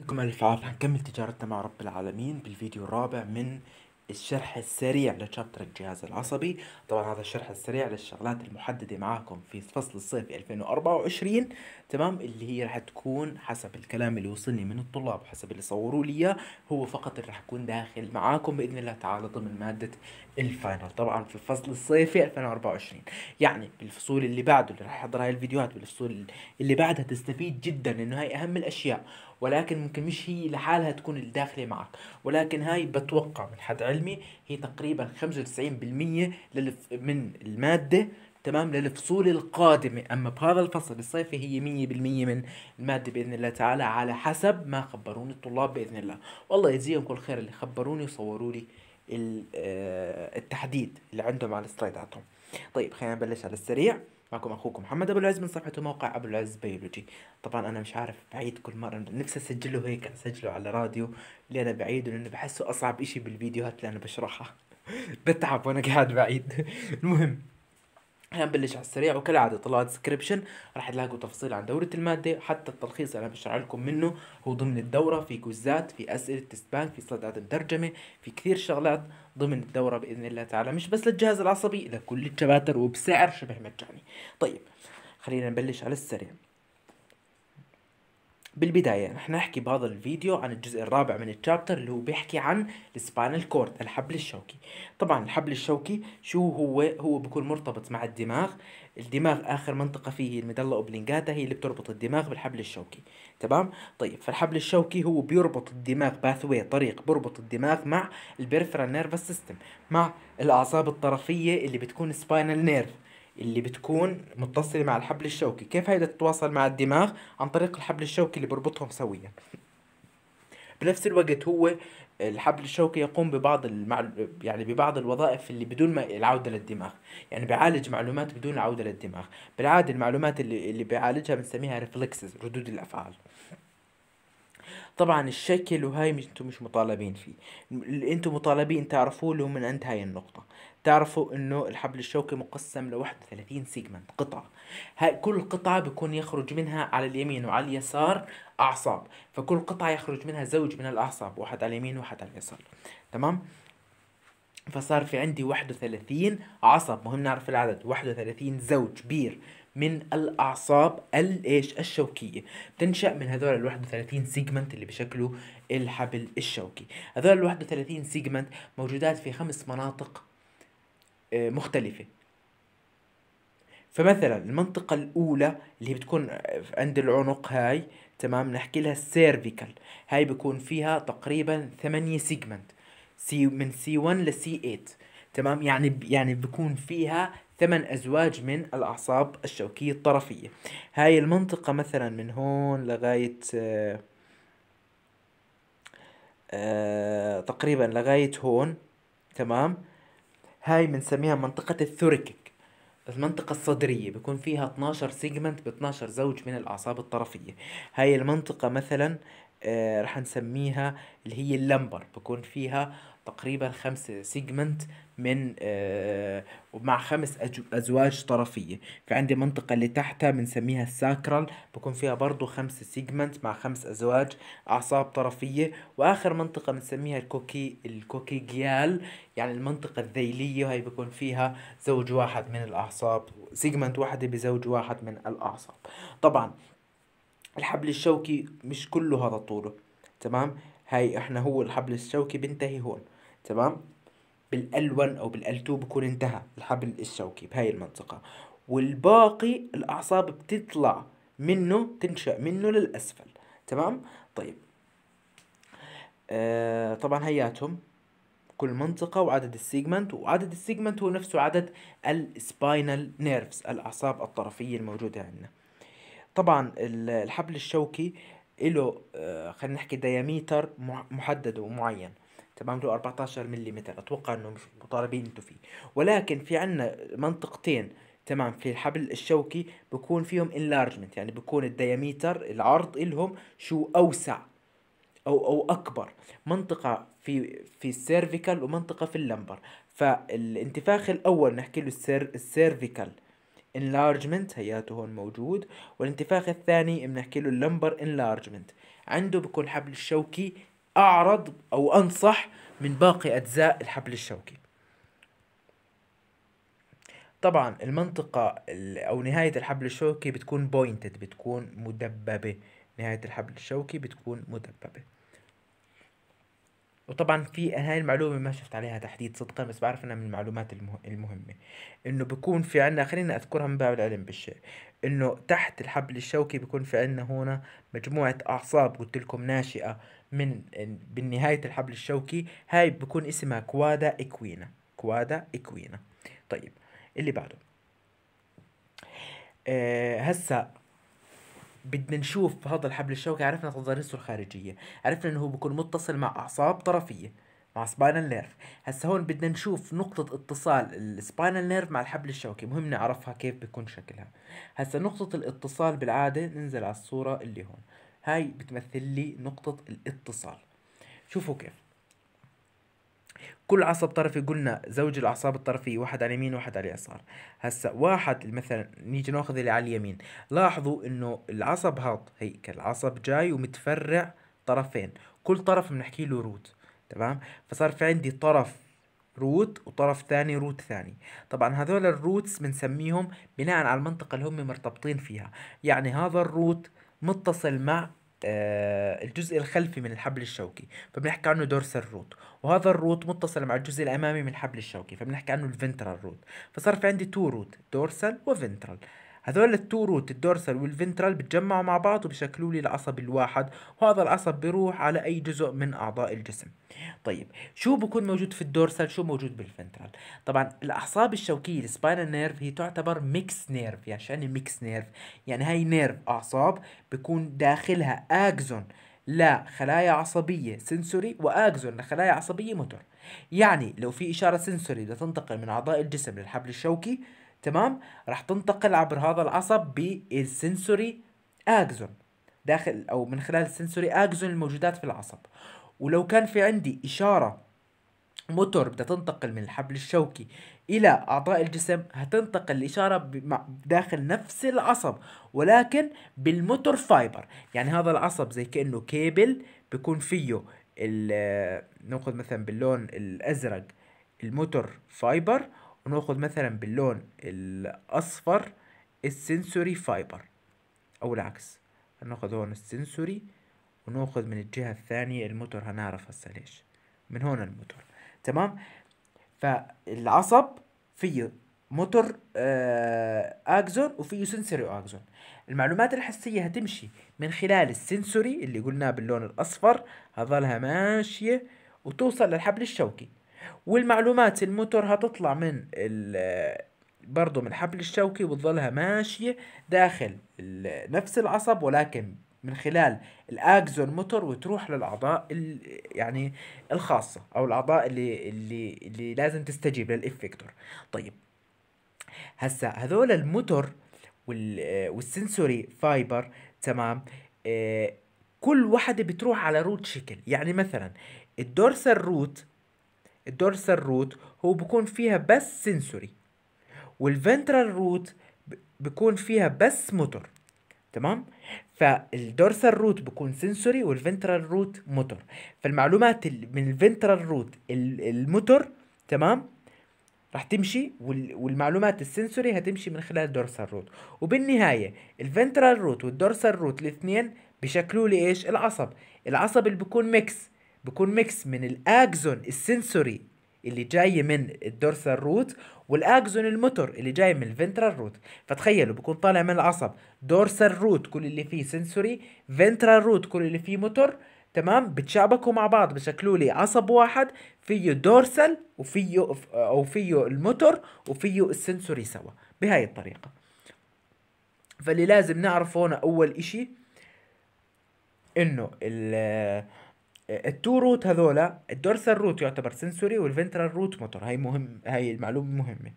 يعطيكم ألف عافية هنكمل تجارتنا مع رب العالمين بالفيديو الرابع من الشرح السريع لشابتر الجهاز العصبي طبعا هذا الشرح السريع للشغلات المحددة معاكم في فصل الصيف 2024 تمام اللي هي رح تكون حسب الكلام اللي وصلني من الطلاب وحسب اللي صوروا لي اياه هو فقط اللي رح يكون داخل معاكم باذن الله تعالى ضمن مادة الفاينل طبعا في الفصل الصيفي 2024 يعني بالفصول اللي بعده اللي رح يحضر هاي الفيديوهات بالفصول اللي بعدها تستفيد جدا لانه هاي اهم الاشياء ولكن ممكن مش هي لحالها تكون الداخله معك ولكن هاي بتوقع من حد علمي هي تقريبا 95% من الماده تمام للفصول القادمة أما بهذا الفصل الصيفي هي مية بالمية من المادة بإذن الله تعالى على حسب ما خبروني الطلاب بإذن الله والله يجزيهم كل خير اللي خبروني وصوروا لي آه، التحديد اللي عندهم على السلايداتهم طيب خلينا نبلش على السريع معكم اخوكم محمد ابو العز من صفحه موقع ابو العز بيولوجي طبعا انا مش عارف بعيد كل مره نفسي اسجله هيك اسجله على راديو اللي انا بعيد لانه بحسه اصعب اشي بالفيديوهات اللي انا بشرحها بتعب وانا قاعد بعيد المهم احنا نبلش على السريع وكالعاده طلعوا ديسكربشن راح تلاقوا تفصيل عن دوره الماده حتى التلخيص انا بشرح لكم منه هو ضمن الدوره في كوزات في اسئله تست بانك في سلايدات مترجمه في كثير شغلات ضمن الدوره باذن الله تعالى مش بس للجهاز العصبي لكل الشباتر وبسعر شبه مجاني طيب خلينا نبلش على السريع بالبداية رح نحكي بهذا الفيديو عن الجزء الرابع من التشابتر اللي هو بيحكي عن السبانال كورد الحبل الشوكي طبعا الحبل الشوكي شو هو هو بيكون مرتبط مع الدماغ الدماغ اخر منطقة فيه المدلة اوبلينجاتا هي اللي بتربط الدماغ بالحبل الشوكي تمام طيب فالحبل الشوكي هو بيربط الدماغ باثوي طريق بيربط الدماغ مع البيرفرال نيرف سيستم مع الاعصاب الطرفية اللي بتكون سبانال نيرف اللي بتكون متصلة مع الحبل الشوكي كيف هيدا تتواصل مع الدماغ عن طريق الحبل الشوكي اللي بربطهم سويا بنفس الوقت هو الحبل الشوكي يقوم ببعض المعل... يعني ببعض الوظائف اللي بدون ما العوده للدماغ يعني بيعالج معلومات بدون العوده للدماغ بالعاده المعلومات اللي, اللي بيعالجها بنسميها ريفلكسز ردود الافعال طبعا الشكل وهي انتم مش مطالبين فيه اللي انتم مطالبين تعرفوه له من عند هاي النقطة تعرفوا انه الحبل الشوكي مقسم ل 31 سيجمنت قطعة هاي كل قطعة بيكون يخرج منها على اليمين وعلى اليسار اعصاب فكل قطعة يخرج منها زوج من الاعصاب واحد على اليمين وواحد على اليسار تمام فصار في عندي 31 عصب مهم نعرف العدد 31 زوج بير من الاعصاب الايش الشوكيه بتنشا من هذول ال 31 سيجمنت اللي بشكله الحبل الشوكي هذول ال 31 سيجمنت موجودات في خمس مناطق آه، مختلفة فمثلا المنطقة الأولى اللي بتكون عند العنق هاي تمام نحكي لها السيرفيكال هاي بيكون فيها تقريبا ثمانية سيجمنت سي من سي 1 لسي 8 تمام يعني يعني بيكون فيها ثمان أزواج من الأعصاب الشوكية الطرفية هاي المنطقة مثلا من هون لغاية آه آه تقريبا لغاية هون تمام هاي بنسميها منطقة الثوركيك المنطقة الصدرية بيكون فيها 12 سيجمنت ب 12 زوج من الأعصاب الطرفية هاي المنطقة مثلا آه، رح نسميها اللي هي اللمبر بكون فيها تقريبا خمس سيجمنت من آه، ومع خمس أزواج طرفية في عندي منطقة اللي تحتها بنسميها الساكرال بكون فيها برضو خمس سيجمنت مع خمس أزواج أعصاب طرفية وآخر منطقة بنسميها الكوكي الكوكيجيال يعني المنطقة الذيلية وهي بكون فيها زوج واحد من الأعصاب سيجمنت واحدة بزوج واحد من الأعصاب طبعا الحبل الشوكي مش كله هذا طوله تمام هاي احنا هو الحبل الشوكي بينتهي هون تمام بالال1 او بالال2 بكون انتهى الحبل الشوكي بهاي المنطقه والباقي الاعصاب بتطلع منه تنشا منه للاسفل تمام طيب آه طبعا هياتهم كل منطقة وعدد السيجمنت وعدد السيجمنت هو نفسه عدد السباينال نيرفز الأعصاب الطرفية الموجودة عندنا طبعا الحبل الشوكي له آه، خلينا نحكي دياميتر محدد ومعين تمام له 14 ملم اتوقع انه مش مطالبين انتم فيه ولكن في عندنا منطقتين تمام في الحبل الشوكي بكون فيهم انلارجمنت يعني بكون الدياميتر العرض إلهم شو اوسع او او اكبر منطقه في في السيرفيكال ومنطقه في اللمبر فالانتفاخ الاول نحكي له السير السيرفيكال enlargement هياته هون موجود والانتفاخ الثاني بنحكي له اللمبر enlargement عنده بكون حبل الشوكي أعرض أو أنصح من باقي أجزاء الحبل الشوكي طبعا المنطقة أو نهاية الحبل الشوكي بتكون بوينتد بتكون مدببة نهاية الحبل الشوكي بتكون مدببة وطبعا في هاي المعلومه ما شفت عليها تحديد صدقا بس بعرف انها من المعلومات المه... المهمه انه بكون في عندنا خلينا اذكرها من باب العلم بالشيء انه تحت الحبل الشوكي بكون في عندنا هنا مجموعه اعصاب قلت لكم ناشئه من بالنهايه الحبل الشوكي هاي بكون اسمها كوادا اكوينا كوادا اكوينا طيب اللي بعده أه هسا بدنا نشوف هذا الحبل الشوكي عرفنا تضاريسه الخارجية عرفنا انه هو بكون متصل مع اعصاب طرفية مع سباينال نيرف هسا هون بدنا نشوف نقطة اتصال السباينال نيرف مع الحبل الشوكي مهم نعرفها كيف بيكون شكلها هسا نقطة الاتصال بالعادة ننزل على الصورة اللي هون هاي بتمثل لي نقطة الاتصال شوفوا كيف كل عصب طرفي قلنا زوج الاعصاب الطرفيه واحد على اليمين واحد على اليسار هسا واحد مثلا نيجي ناخذ اللي على اليمين لاحظوا انه العصب هاد هيك العصب جاي ومتفرع طرفين كل طرف بنحكي له روت تمام فصار في عندي طرف روت وطرف ثاني روت ثاني طبعا هذول الروتس بنسميهم بناء على المنطقه اللي هم مرتبطين فيها يعني هذا الروت متصل مع آه، الجزء الخلفي من الحبل الشوكي فبنحكي عنه دورسال روت وهذا الروت متصل مع الجزء الامامي من الحبل الشوكي فبنحكي عنه الفنترال روت فصار في عندي تو روت دورسال وفنترال هذول التو روت الدورسال والفنترال بتجمعوا مع بعض وبشكلوا لي العصب الواحد وهذا العصب بيروح على اي جزء من اعضاء الجسم طيب شو بكون موجود في الدورسال شو موجود بالفنترال طبعا الاعصاب الشوكيه السباينال نيرف هي تعتبر ميكس نيرف يعني شو يعني ميكس نيرف يعني هاي نيرف اعصاب بكون داخلها اكزون لخلايا عصبية سنسوري وأكزون لخلايا عصبية موتور يعني لو في إشارة سنسوري لتنتقل تنتقل من أعضاء الجسم للحبل الشوكي تمام راح تنتقل عبر هذا العصب بالسنسوري اكزون داخل او من خلال السنسوري اكزون الموجودات في العصب ولو كان في عندي اشاره موتور بدها تنتقل من الحبل الشوكي الى اعضاء الجسم هتنتقل الاشاره داخل نفس العصب ولكن بالموتور فايبر يعني هذا العصب زي كانه كيبل بيكون فيه ناخذ مثلا باللون الازرق الموتور فايبر وناخد مثلا باللون الاصفر السنسوري فايبر او العكس هناخد هون السنسوري وناخذ من الجهة الثانية الموتور هنعرف هسه ليش من هون الموتور تمام فالعصب فيه موتور آه، اكزون وفيه سنسوري اكزون المعلومات الحسية هتمشي من خلال السنسوري اللي قلناه باللون الاصفر هظلها ماشية وتوصل للحبل الشوكي والمعلومات الموتور هتطلع من برضه من حبل الشوكي وتظلها ماشية داخل نفس العصب ولكن من خلال الاكزون موتور وتروح للاعضاء يعني الخاصه او الاعضاء اللي اللي اللي لازم تستجيب للافكتور طيب هسا هذول الموتور والسنسوري فايبر تمام آه، كل وحده بتروح على روت شكل يعني مثلا الدورسال روت الدورسال روت هو بكون فيها بس سنسوري والفنترال روت بكون فيها بس موتور تمام فالدورسال روت بكون سنسوري والفنترال روت موتور فالمعلومات من الفنترال روت الموتور تمام راح تمشي والمعلومات السنسوري هتمشي من خلال الدورسال روت وبالنهايه الفنترال روت والدورسال روت الاثنين بشكلوا لي ايش العصب العصب اللي بكون ميكس بيكون ميكس من الاكزون السنسوري اللي جاي من الدورسال روت والاكزون الموتور اللي جاي من الفنترال روت فتخيلوا بيكون طالع من العصب دورسال روت كل اللي فيه سنسوري فنترال روت كل اللي فيه موتور تمام بتشابكوا مع بعض بشكلوا لي عصب واحد فيه دورسال وفيه او فيه الموتور وفيه السنسوري سوا بهاي الطريقه فاللي لازم نعرفه هنا اول اشي انه التو روت هذولا الدورسال روت يعتبر سنسوري والفنترال روت موتور هاي مهم هاي المعلومه مهمه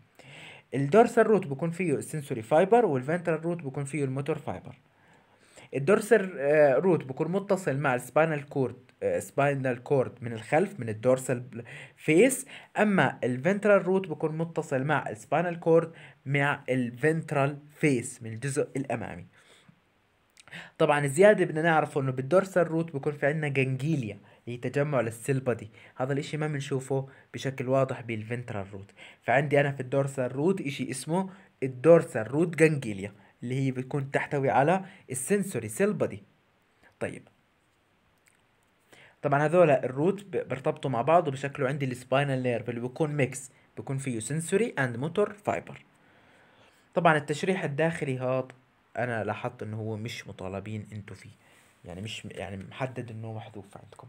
الدورسال روت بكون فيه السنسوري فايبر والفنترال روت بكون فيه الموتور فايبر الدورسال آه، روت بكون متصل مع السباينال كورد آه، سباينال كورد من الخلف من الدورسال فيس اما الفنترال روت بكون متصل مع السباينال كورد مع الفنترال فيس من الجزء الامامي طبعا الزيادة بدنا نعرفه انه بالدورسال روت بكون في عندنا جنجيليا هي تجمع للسيل بادي هذا الاشي ما بنشوفه بشكل واضح بالفنترال روت فعندي انا في الدورسال روت اشي اسمه الدورسال روت جنجيليا اللي هي بتكون تحتوي على السنسوري سيل بادي طيب طبعا هذول الروت بيرتبطوا مع بعض وبشكلوا عندي السباينال نيرف اللي بيكون ميكس بيكون فيه سنسوري اند موتور فايبر طبعا التشريح الداخلي هاد انا لاحظت ان هو مش مطالبين انتوا فيه يعني مش يعني محدد انه محذوف عندكم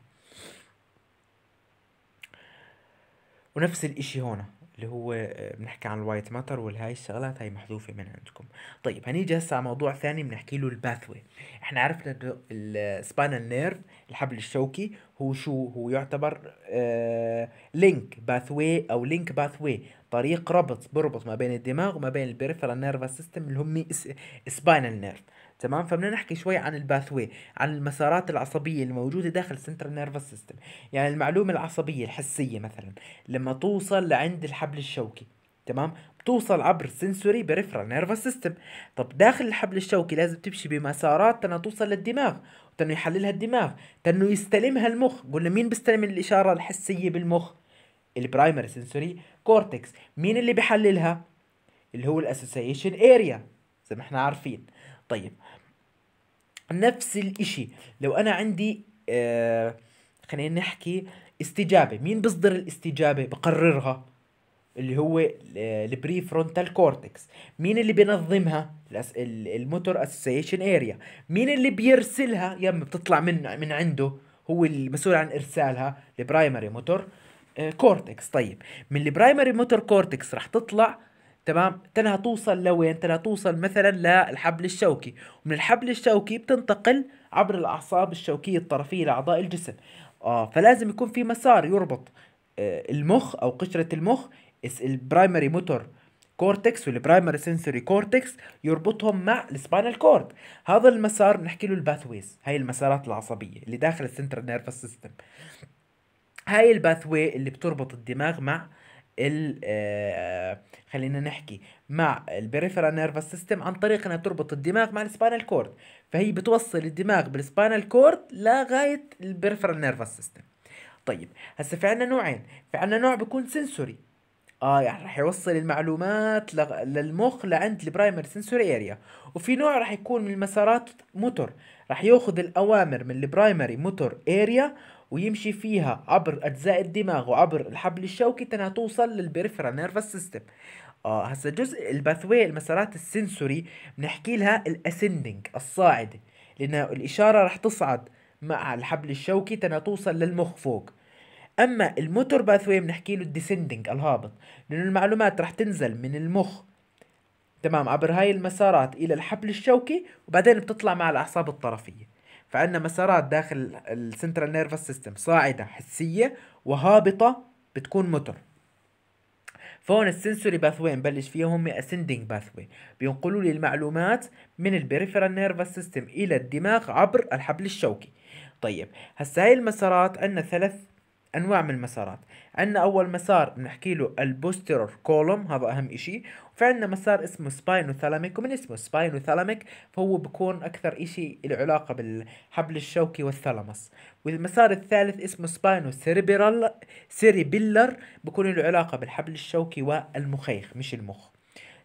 ونفس الاشي هنا اللي هو آه، بنحكي عن الوايت ماتر والهاي الشغلات هاي محذوفه من عندكم طيب هنيجي هسه على موضوع ثاني بنحكي له الباثوي احنا عرفنا السبانال نيرف آه، الحبل الشوكي هو شو هو يعتبر لينك آه، باثوي او لينك باثوي طريق ربط بربط ما بين الدماغ وما بين البريفرال نيرف سيستم اللي هم سبانال نيرف تمام فبدنا نحكي شوي عن الباثوي عن المسارات العصبيه الموجوده داخل السنترال نيرفس سيستم يعني المعلومه العصبيه الحسيه مثلا لما توصل لعند الحبل الشوكي تمام بتوصل عبر سنسوري بريفرال نيرفس سيستم طب داخل الحبل الشوكي لازم تمشي بمسارات تنا توصل للدماغ تنو يحللها الدماغ تنو يستلمها المخ قلنا مين بيستلم الاشاره الحسيه بالمخ البرايمري سنسوري كورتكس مين اللي بيحللها اللي هو الاسوسيشن اريا زي ما احنا عارفين طيب نفس الاشي لو انا عندي آه خلينا نحكي استجابة مين بصدر الاستجابة بقررها اللي هو آه، البري فرونتال كورتكس مين اللي بينظمها الموتور اسوسيشن اريا مين اللي بيرسلها يم بتطلع من من عنده هو المسؤول عن ارسالها البرايمري موتور آه، كورتكس طيب من البرايمري موتور كورتكس رح تطلع تمام تنها توصل لوين تنها توصل مثلا للحبل الشوكي ومن الحبل الشوكي بتنتقل عبر الاعصاب الشوكيه الطرفيه لاعضاء الجسم اه فلازم يكون في مسار يربط آه المخ او قشره المخ البرايمري موتور كورتكس والبرايمري سنسوري كورتكس يربطهم مع السباينال كورد هذا المسار بنحكي له الباثويز هاي المسارات العصبيه اللي داخل السنترال نيرفس سيستم هاي الباثوي اللي بتربط الدماغ مع آه ال آه، خلينا نحكي مع البريفرال نيرفس سيستم عن طريق انها تربط الدماغ مع السباينال كورد فهي بتوصل الدماغ بالسباينال كورد لغايه البريفرال نيرفس سيستم طيب هسه في عندنا نوعين في عندنا نوع بيكون سنسوري اه يعني رح يوصل المعلومات لغ... للمخ لعند البرايمري سنسوري اريا وفي نوع رح يكون من المسارات موتور رح ياخذ الاوامر من البرايمري موتور اريا ويمشي فيها عبر اجزاء الدماغ وعبر الحبل الشوكي تنها توصل للبريفرال نيرفس سيستم اه هسا جزء الباثوي المسارات السنسوري بنحكي لها الاسندنج الصاعده لانه الاشاره رح تصعد مع الحبل الشوكي تنها توصل للمخ فوق اما الموتور باثوي بنحكي له الديسندنج الهابط لانه المعلومات رح تنزل من المخ تمام عبر هاي المسارات الى الحبل الشوكي وبعدين بتطلع مع الاعصاب الطرفيه فعندنا مسارات داخل السنترال نيرفس سيستم صاعده حسيه وهابطه بتكون موتور فهون السنسوري باثوي نبلش فيها هم اسندنج باثوي بينقلوا لي المعلومات من البريفرال نيرفس سيستم الى الدماغ عبر الحبل الشوكي طيب هسا هاي المسارات عندنا ثلاث انواع من المسارات عندنا اول مسار بنحكي له البوسترور كولوم هذا اهم شيء وفي عندنا مسار اسمه سباينوثالاميك ومن اسمه سباينوثالاميك فهو بكون اكثر شيء له علاقه بالحبل الشوكي والثالاموس والمسار الثالث اسمه سباينو سيريبرال سيريبيلر بكون له علاقه بالحبل الشوكي والمخيخ مش المخ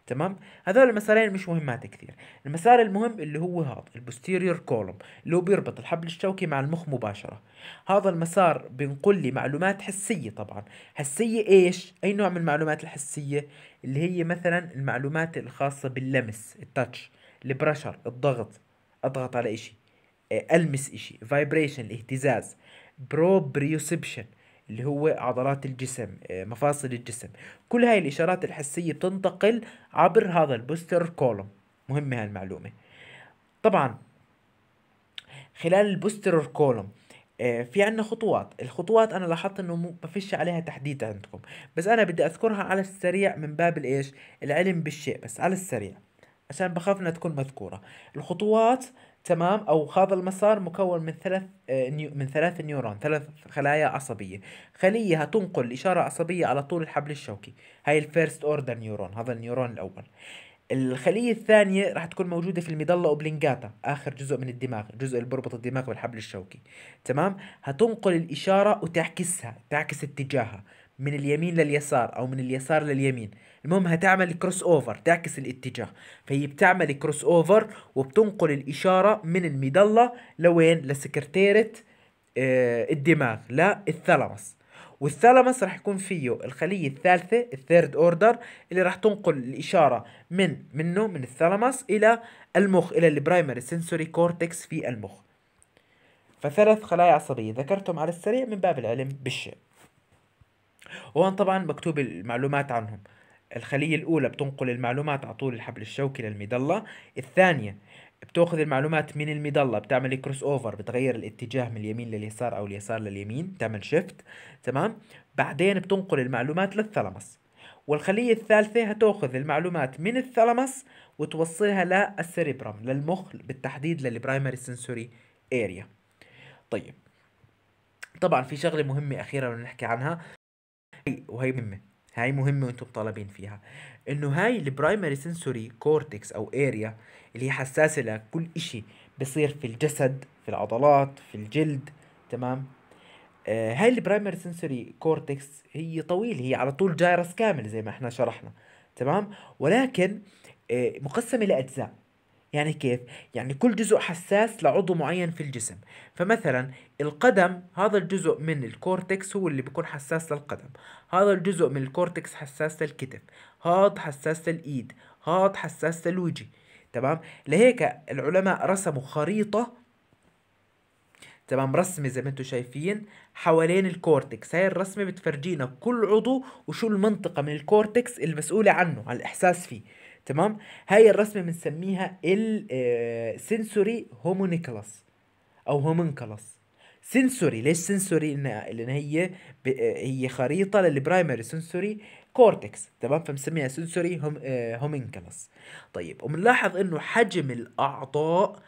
تمام هذول المسارين مش مهمات كثير المسار المهم اللي هو هذا البوستيريور كولوم اللي هو بيربط الحبل الشوكي مع المخ مباشره هذا المسار بنقل لي معلومات حسيه طبعا حسيه ايش اي نوع من المعلومات الحسيه اللي هي مثلا المعلومات الخاصه باللمس التاتش البرشر الضغط اضغط على شيء المس شيء فايبريشن الاهتزاز بروبريوسبشن اللي هو عضلات الجسم آه، مفاصل الجسم كل هاي الإشارات الحسية بتنتقل عبر هذا البوستر كولوم مهمة هالمعلومة طبعا خلال البوستر كولوم آه، في عنا خطوات الخطوات انا لاحظت انه ما فيش عليها تحديد عندكم بس انا بدي اذكرها على السريع من باب الايش العلم بالشيء بس على السريع عشان بخاف انها تكون مذكوره الخطوات آه تمام او هذا المسار مكون من ثلاث آه، من ثلاث نيورون ثلاث خلايا عصبيه خليه تنقل اشاره عصبيه على طول الحبل الشوكي هاي الفيرست اوردر نيورون هذا النيورون الاول الخلية الثانية راح تكون موجودة في الميدلا اوبلينجاتا آخر جزء من الدماغ الجزء اللي بربط الدماغ بالحبل الشوكي تمام هتنقل الإشارة وتعكسها تعكس اتجاهها من اليمين لليسار أو من اليسار لليمين المهم هتعمل كروس اوفر تعكس الاتجاه فهي بتعمل كروس اوفر وبتنقل الاشاره من الميدالة لوين لسكرتيرة آه، الدماغ للثلمس والثلمس راح يكون فيه الخلية الثالثة الثيرد اوردر اللي راح تنقل الإشارة من منه من الثلمس إلى المخ إلى البرايمري سنسوري كورتكس في المخ فثلاث خلايا عصبية ذكرتهم على السريع من باب العلم بالشيء وهون طبعا مكتوب المعلومات عنهم الخلية الأولى بتنقل المعلومات على طول الحبل الشوكي للمدلة الثانية بتاخذ المعلومات من المدلة بتعمل كروس اوفر بتغير الاتجاه من اليمين لليسار او اليسار لليمين بتعمل شيفت تمام بعدين بتنقل المعلومات للثلمس والخليه الثالثه هتاخذ المعلومات من الثلمس وتوصلها للسيريبرم للمخ بالتحديد للبرايمري سنسوري اريا طيب طبعا في شغله مهمه اخيره بدنا نحكي عنها وهي مهمه هاي مهمة وانتم طالبين فيها انه هاي البرايمري سنسوري كورتكس او اريا اللي هي حساسة لكل اشي بصير في الجسد في العضلات في الجلد تمام آه هاي البرايمري سنسوري كورتكس هي طويلة هي على طول جايرس كامل زي ما احنا شرحنا تمام ولكن آه مقسمة لأجزاء يعني كيف؟ يعني كل جزء حساس لعضو معين في الجسم فمثلا القدم هذا الجزء من الكورتكس هو اللي بيكون حساس للقدم هذا الجزء من الكورتكس حساس للكتف هذا حساس للإيد هذا حساس للوجه تمام لهيك العلماء رسموا خريطة تمام رسمة زي ما انتم شايفين حوالين الكورتكس هاي الرسمة بتفرجينا كل عضو وشو المنطقة من الكورتكس المسؤولة عنه عن الإحساس فيه تمام هاي الرسمه بنسميها السنسوري هومونيكلس آه، او هومنكلس سنسوري ليش سنسوري لان هي آه، هي خريطه للبرايمري سنسوري كورتكس تمام فبنسميها سنسوري هومنكلس آه، طيب وبنلاحظ انه حجم الاعضاء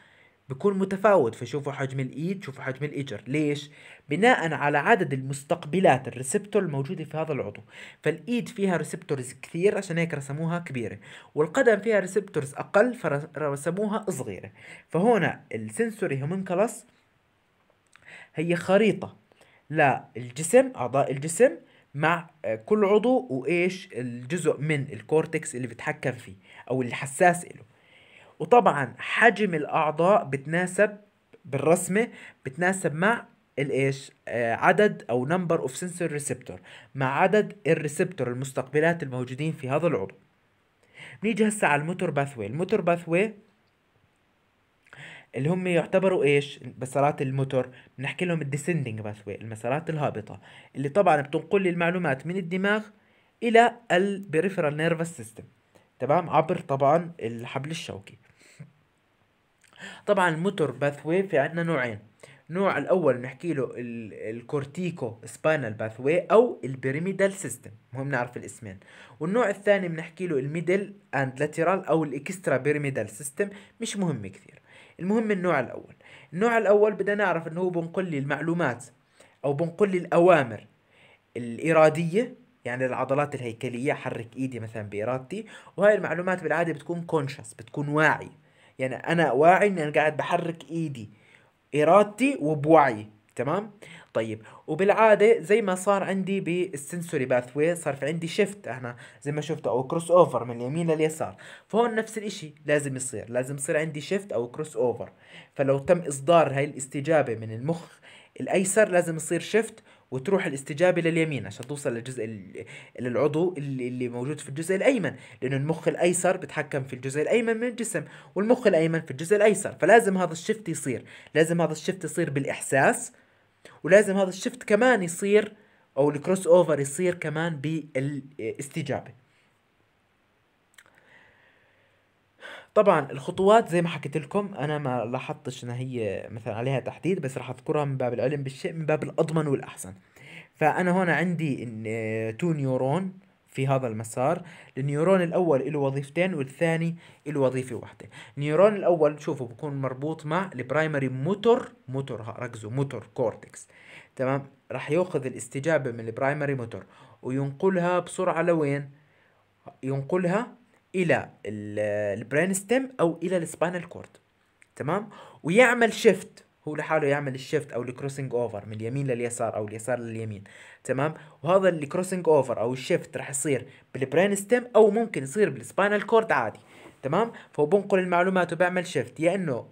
بيكون متفاوت فشوفوا حجم الايد e، شوفوا حجم الاجر ليش بناء على عدد المستقبلات الريسبتور الموجوده في هذا العضو فالايد e فيها ريسبتورز كثير عشان هيك رسموها كبيره والقدم فيها ريسبتورز اقل فرسموها صغيره فهنا السنسوري هومنكلس هي خريطه للجسم اعضاء الجسم مع آه، كل عضو وايش الجزء من الكورتكس اللي بتحكم فيه او اللي حساس له وطبعا حجم الاعضاء بتناسب بالرسمه بتناسب مع الايش آه عدد او نمبر اوف سنسور ريسبتور مع عدد الريسبتور المستقبلات الموجودين في هذا العضو بنيجي هسه على الموتور باثوي الموتور باثوي اللي هم يعتبروا ايش مسارات الموتور بنحكي لهم الديسندنج باثوي المسارات الهابطه اللي طبعا بتنقل لي المعلومات من الدماغ الى البريفرال نيرفس سيستم تمام عبر طبعا الحبل الشوكي طبعا الموتور باثوي في عندنا نوعين النوع الاول نحكي له الكورتيكو سباينال باثوي او البيريميدال سيستم مهم نعرف الاسمين والنوع الثاني بنحكي له الميدل اند لاترال او الاكسترا بيريميدال سيستم مش مهم كثير المهم النوع الاول النوع الاول بدنا نعرف انه هو بنقل لي المعلومات او بنقل لي الاوامر الاراديه يعني العضلات الهيكليه حرك ايدي مثلا بارادتي وهي المعلومات بالعاده بتكون كونشس بتكون واعي يعني انا واعي اني انا قاعد بحرك ايدي ارادتي وبوعي تمام طيب وبالعاده زي ما صار عندي بالسنسوري باثوي صار في عندي شيفت احنا زي ما شفت او كروس اوفر من اليمين لليسار فهون نفس الاشي لازم يصير لازم يصير عندي شيفت او كروس اوفر فلو تم اصدار هاي الاستجابه من المخ الايسر لازم يصير شيفت وتروح الاستجابة لليمين عشان توصل للجزء للعضو اللي, اللي موجود في الجزء الأيمن لأنه المخ الأيسر بتحكم في الجزء الأيمن من الجسم والمخ الأيمن في الجزء الأيسر فلازم هذا الشفت يصير لازم هذا الشفت يصير بالإحساس ولازم هذا الشفت كمان يصير أو الكروس أوفر يصير كمان بالاستجابة طبعا الخطوات زي ما حكيت لكم انا ما لاحظتش ان هي مثلا عليها تحديد بس راح اذكرها من باب العلم بالشيء من باب الاضمن والاحسن فانا هون عندي ان تو نيورون في هذا المسار النيورون الاول له وظيفتين والثاني له وظيفه واحده النيورون الاول شوفوا بكون مربوط مع البرايمري موتور موتور ركزوا موتور كورتكس تمام راح ياخذ الاستجابه من البرايمري موتور وينقلها بسرعه لوين ينقلها الى البرين ستيم او الى السباينال كورد تمام ويعمل شيفت هو لحاله يعمل الشيفت او الكروسنج اوفر من اليمين لليسار او اليسار لليمين تمام وهذا الكروسنج اوفر او الشيفت راح يصير بالبرين ستيم او ممكن يصير بالسباينال كورد عادي تمام فهو بنقل المعلومات وبعمل شيفت يا انه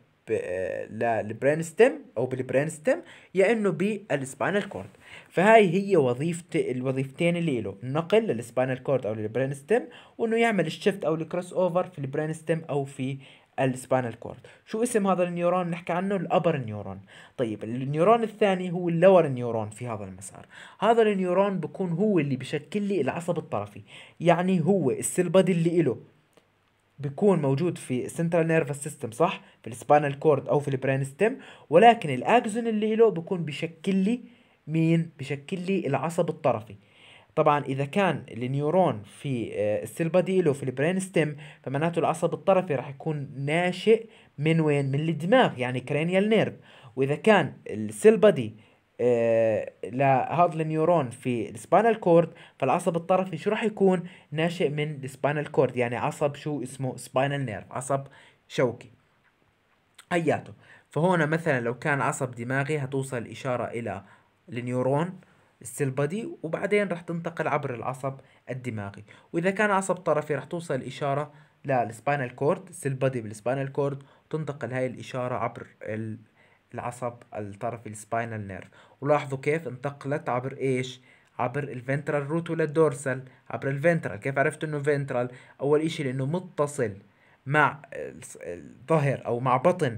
للبرين ستيم او بالبرين ستيم يا انه بالسباينال كورد فهاي هي وظيفه الوظيفتين اللي له النقل للسباينال كورد او للبرين ستيم وانه يعمل الشفت او الكروس اوفر في البرين ستيم او في السبانال كورد شو اسم هذا النيورون نحكي عنه الابر نيورون طيب النيورون الثاني هو اللور نيورون في هذا المسار هذا النيورون بكون هو اللي بشكل لي العصب الطرفي يعني هو السيل بادي اللي إله بيكون موجود في السنترال نيرفس سيستم صح في السبانال كورد او في البرين ستيم ولكن الاكزون اللي له بيكون بيشكل لي مين بيشكل لي العصب الطرفي طبعا اذا كان النيورون في آه، السيل بادي له في البرين ستيم فمعناته العصب الطرفي راح يكون ناشئ من وين من الدماغ يعني كرانيال نيرف واذا كان السيل بادي آه، لهذا النيورون في السبانال كورد فالعصب الطرفي شو راح يكون ناشئ من السبانال كورد يعني عصب شو اسمه سبانال نيرف عصب شوكي هياته فهنا مثلا لو كان عصب دماغي هتوصل الإشارة إلى النيورون السيل بادي وبعدين راح تنتقل عبر العصب الدماغي وإذا كان عصب طرفي راح توصل الإشارة للسبانال كورد السيل بادي بالسباينال كورد وتنتقل هاي الإشارة عبر ال العصب الطرفي السباينال نيرف ولاحظوا كيف انتقلت عبر ايش عبر الفنترال روت ولا الدورسال عبر الفنترال كيف عرفت انه فنترال اول اشي لانه متصل مع الظهر او مع بطن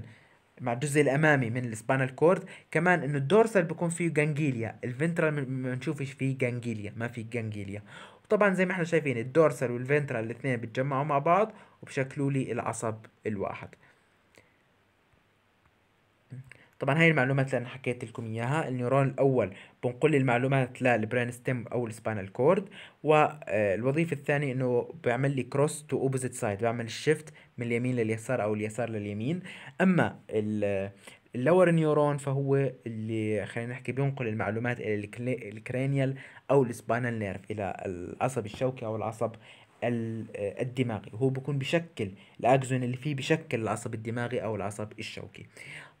مع الجزء الامامي من السبانال كورد كمان انه الدورسال بيكون فيه جانجيليا الفنترال ما نشوفش فيه جانجيليا ما في جانجيليا وطبعا زي ما احنا شايفين الدورسال والفنترال الاثنين بيتجمعوا مع بعض وبشكلوا لي العصب الواحد طبعا هاي المعلومات اللي انا حكيت لكم اياها النيورون الاول بنقل المعلومات للبرين ستيم او السبانال كورد والوظيفه آه، الثانيه انه بيعمل لي كروس تو اوبوزيت سايد بعمل الشيفت من اليمين لليسار او اليسار لليمين اما آه، اللور نيورون فهو اللي خلينا نحكي بينقل المعلومات الى الكرانيال او السبانال نيرف الى العصب الشوكي او العصب آه، الدماغي هو بكون بشكل الاكزون اللي فيه بشكل العصب الدماغي او العصب الشوكي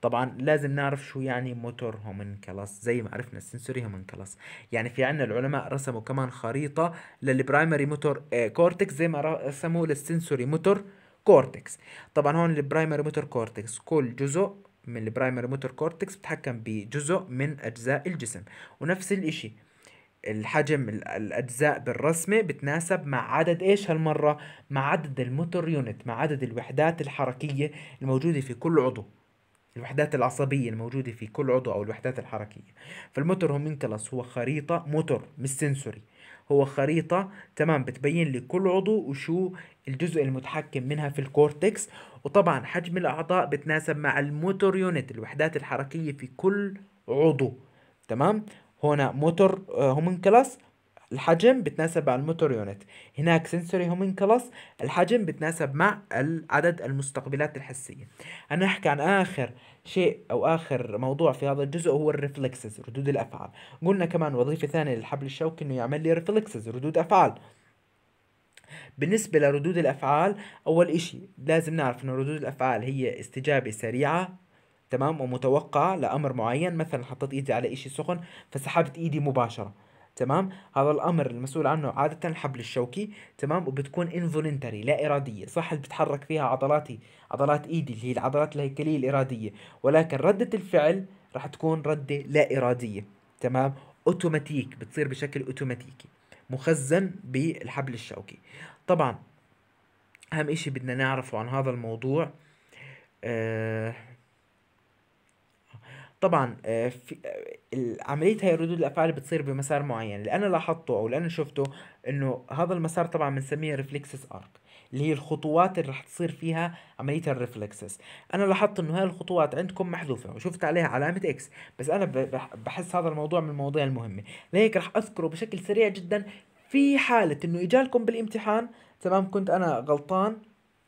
طبعا لازم نعرف شو يعني موتور هومنكلس زي ما عرفنا السنسوري هومنكلس يعني في عندنا العلماء رسموا كمان خريطة للبرايمري موتور آه، كورتكس زي ما رسموا للسنسوري موتور كورتكس طبعا هون البرايمري موتور كورتكس كل جزء من البرايمري موتور كورتكس بتحكم بجزء من أجزاء الجسم ونفس الإشي الحجم الأجزاء بالرسمة بتناسب مع عدد إيش هالمرة مع عدد الموتور يونت مع عدد الوحدات الحركية الموجودة في كل عضو الوحدات العصبية الموجودة في كل عضو أو الوحدات الحركية فالموتور هومنكلس هو خريطة موتور مش سنسوري هو خريطة تمام بتبين لكل عضو وشو الجزء المتحكم منها في الكورتكس وطبعا حجم الأعضاء بتناسب مع الموتور يونت الوحدات الحركية في كل عضو تمام هنا موتور آه، هومنكلس الحجم بتناسب مع الموتور يونت هناك سنسوري هومنكلس الحجم بتناسب مع عدد المستقبلات الحسية هنحكي عن آخر شيء أو آخر موضوع في هذا الجزء هو الرفلكسز ردود الأفعال قلنا كمان وظيفة ثانية للحبل الشوكي إنه يعمل لي ريفلكسز ردود أفعال بالنسبة لردود الأفعال أول إشي لازم نعرف إنه ردود الأفعال هي استجابة سريعة تمام ومتوقعة لأمر معين مثلا حطيت إيدي على إشي سخن فسحبت إيدي مباشرة تمام هذا الامر المسؤول عنه عاده الحبل الشوكي تمام وبتكون انفولنتري لا اراديه صح اللي بتحرك فيها عضلاتي عضلات ايدي اللي هي العضلات الهيكليه الاراديه ولكن رده الفعل راح تكون رده لا اراديه تمام اوتوماتيك بتصير بشكل اوتوماتيكي مخزن بالحبل الشوكي طبعا اهم شيء بدنا نعرفه عن هذا الموضوع أه طبعا آه، في آه، عمليه هاي ردود الافعال بتصير بمسار معين اللي انا لاحظته او اللي انا شفته انه هذا المسار طبعا بنسميه ريفلكسس ارك اللي هي الخطوات اللي رح تصير فيها عمليه الريفلكسس انا لاحظت انه هاي الخطوات عندكم محذوفه وشفت عليها علامه اكس بس انا بحس هذا الموضوع من المواضيع المهمه لهيك رح اذكره بشكل سريع جدا في حاله انه اجالكم بالامتحان تمام كنت انا غلطان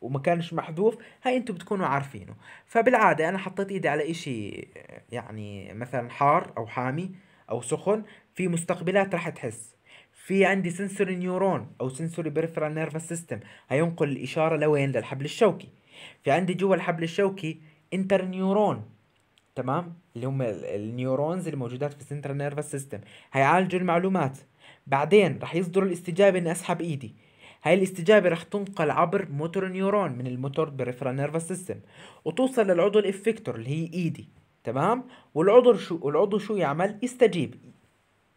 وما كانش محذوف هاي انتم بتكونوا عارفينه فبالعاده انا حطيت ايدي على اشي يعني مثلا حار او حامي او سخن في مستقبلات راح تحس في عندي سنسوري نيورون او سنسوري بريفرال نيرفس سيستم هينقل الاشاره لوين للحبل الشوكي في عندي جوا الحبل الشوكي انتر نيورون تمام اللي هم النيورونز الموجودات في السنترال نيرفس سيستم هيعالجوا المعلومات بعدين رح يصدروا الاستجابه اني اسحب ايدي هاي الاستجابة رح تنقل عبر موتور نيورون من الموتور بريفرال نيرفس سيستم وتوصل للعضو الافكتور اللي هي ايدي تمام والعضو شو العضو شو يعمل يستجيب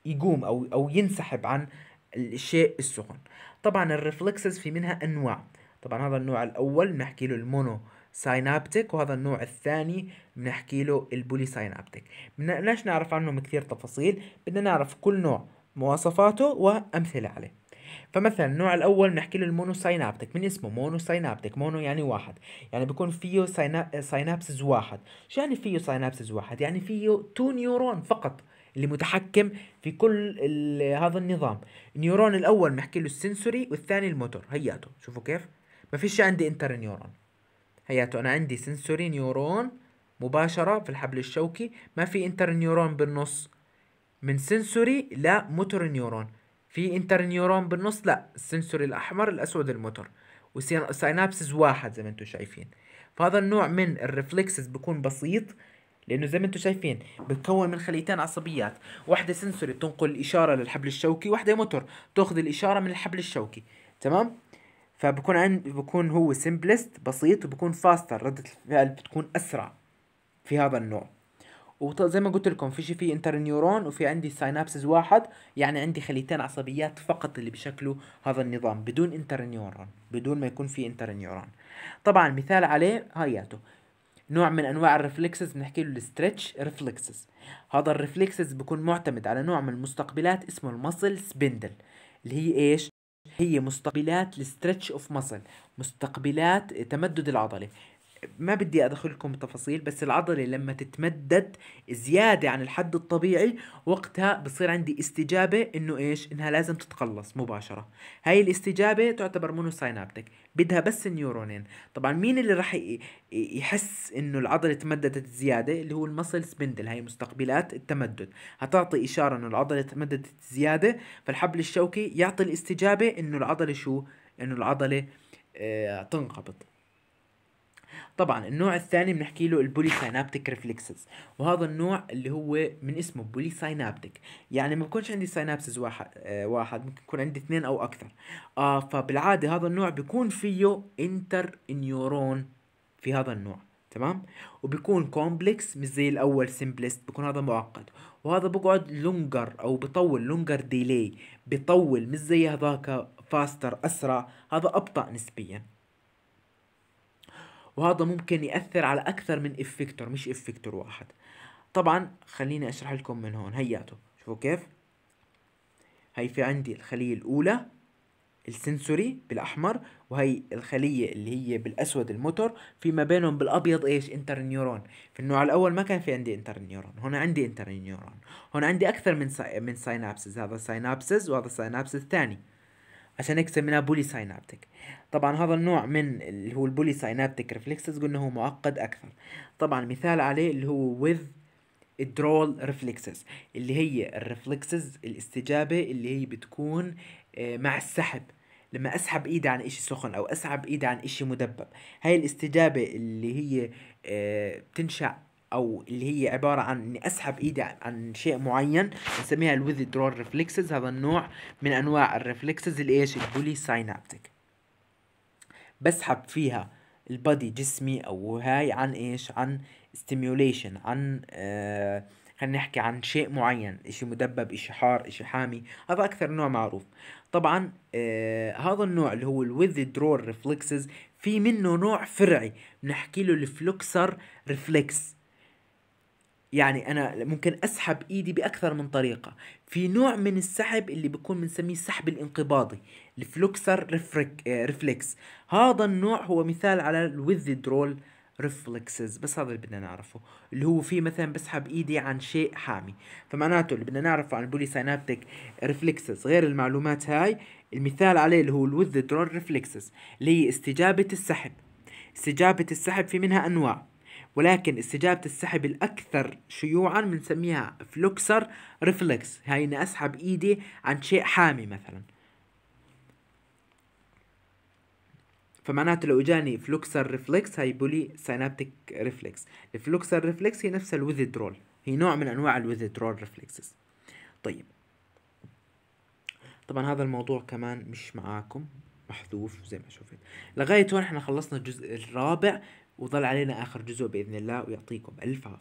يقوم او او ينسحب عن الشيء السخن طبعا الريفلكسز في منها انواع طبعا هذا النوع الاول بنحكي له المونو ساينابتيك وهذا النوع الثاني بنحكي له البولي ساينابتيك بدناش نعرف عنهم كثير تفاصيل بدنا نعرف كل نوع مواصفاته وامثله عليه فمثلا النوع الاول بنحكي له المونوساينابتيك من اسمه مونوساينابتيك مونو يعني واحد يعني بيكون فيه سينا... ساينابسز واحد شو يعني فيه ساينابسز واحد يعني فيه تو نيورون فقط اللي متحكم في كل هذا النظام النيورون الاول بنحكي له السنسوري والثاني الموتور هياته شوفوا كيف ما فيش عندي انتر نيورون هياته انا عندي سنسوري نيورون مباشرة في الحبل الشوكي ما في انتر نيورون بالنص من سنسوري لموتور نيورون في انتر نيورون بالنص لا السنسوري الاحمر الاسود الموتور وسينابسز واحد زي ما انتم شايفين فهذا النوع من الرفلكسز بيكون بسيط لانه زي ما انتم شايفين بتكون من خليتين عصبيات واحده سنسوري بتنقل الاشاره للحبل الشوكي واحده موتور تاخذ الاشاره من الحبل الشوكي تمام فبكون عند بكون هو سمبلست بسيط وبكون فاستر ردة الفعل بتكون اسرع في هذا النوع وزي ما قلت لكم في شيء في انترنيورون وفي عندي ساينابسز واحد يعني عندي خليتين عصبيات فقط اللي بشكلوا هذا النظام بدون انترنيورون بدون ما يكون في انترنيورون طبعا مثال عليه هياته نوع من انواع الريفلكسز بنحكي له الستريتش ريفلكسز هذا الريفلكسز بيكون معتمد على نوع من المستقبلات اسمه المصل سبندل اللي هي ايش هي مستقبلات الستريتش اوف مسل مستقبلات تمدد العضله ما بدي ادخلكم تفاصيل بس العضله لما تتمدد زياده عن الحد الطبيعي وقتها بصير عندي استجابه انه ايش انها لازم تتقلص مباشره هاي الاستجابه تعتبر مونوساينابتك بدها بس النيورونين طبعا مين اللي راح يحس انه العضله تمددت زياده اللي هو المصل سبندل هاي مستقبلات التمدد هتعطي اشاره انه العضله تمددت زياده فالحبل الشوكي يعطي الاستجابه انه العضله شو انه العضله آه تنقبض طبعا النوع الثاني بنحكي له البولي سينابتيك ريفلكسز وهذا النوع اللي هو من اسمه بولي سينابتيك يعني ما بكونش عندي سينابسز واحد آه واحد ممكن يكون عندي اثنين او اكثر آه فبالعاده هذا النوع بيكون فيه انتر نيورون في هذا النوع تمام وبيكون كومبلكس مش زي الاول سمبلست بيكون هذا معقد وهذا بقعد لونجر او بطول لونجر ديلي بطول مش زي هذاك فاستر اسرع هذا ابطا نسبيا وهذا ممكن يأثر على أكثر من إفكتور مش إفكتور واحد طبعا خليني أشرح لكم من هون هياته شوفوا كيف هي في عندي الخلية الأولى السنسوري بالأحمر وهي الخلية اللي هي بالأسود الموتور في ما بينهم بالأبيض إيش انترنيورون في النوع الأول ما كان في عندي انترنيورون هنا عندي انترنيورون هون عندي أكثر من ساي... من ساينابسز هذا ساينابسز وهذا ساينابسز الثاني عشان يكسر منها بولي ساينابتيك طبعا هذا النوع من اللي هو البولي ساينابتيك ريفلكسز قلنا هو معقد اكثر طبعا مثال عليه اللي هو with الدرول ريفلكسز اللي هي الريفلكسز الاستجابة اللي هي بتكون آه، مع السحب لما اسحب ايدي عن اشي سخن او اسحب ايدي عن اشي مدبب هاي الاستجابة اللي هي آه، بتنشأ او اللي هي عباره عن اني اسحب ايدي عن شيء معين نسميها درول ريفلكسز هذا النوع من انواع الريفلكسز اللي ايش البولي ساينابتيك بسحب فيها البادي جسمي او هاي عن ايش عن ستيميوليشن عن آه خلينا نحكي عن شيء معين اشي مدبب اشي حار اشي حامي هذا اكثر نوع معروف طبعا آه هذا النوع اللي هو درول ريفلكسز في منه نوع فرعي بنحكي له الفلوكسر ريفلكس يعني انا ممكن اسحب ايدي باكثر من طريقه في نوع من السحب اللي بكون بنسميه السحب الانقباضي الفلوكسر ريفريك ريفلكس هذا النوع هو مثال على درول ريفلكسز بس هذا اللي بدنا نعرفه اللي هو في مثلا بسحب ايدي عن شيء حامي فمعناته اللي بدنا نعرفه عن البولي سينابتيك ريفلكسز غير المعلومات هاي المثال عليه اللي هو درول ريفلكسز اللي هي استجابه السحب استجابه السحب في منها انواع ولكن استجابة السحب الأكثر شيوعا بنسميها فلوكسر ريفلكس هاي إني أسحب إيدي عن شيء حامي مثلا فمعناته لو اجاني فلوكسر ريفلكس هاي بولي سينابتيك ريفلكس الفلوكسر ريفلكس هي نفسها الوذدرول هي نوع من انواع الوذدرول ريفلكسز طيب طبعا هذا الموضوع كمان مش معاكم محذوف زي ما شفت لغاية هون احنا خلصنا الجزء الرابع وظل علينا آخر جزء بإذن الله ويعطيكم ألف عافية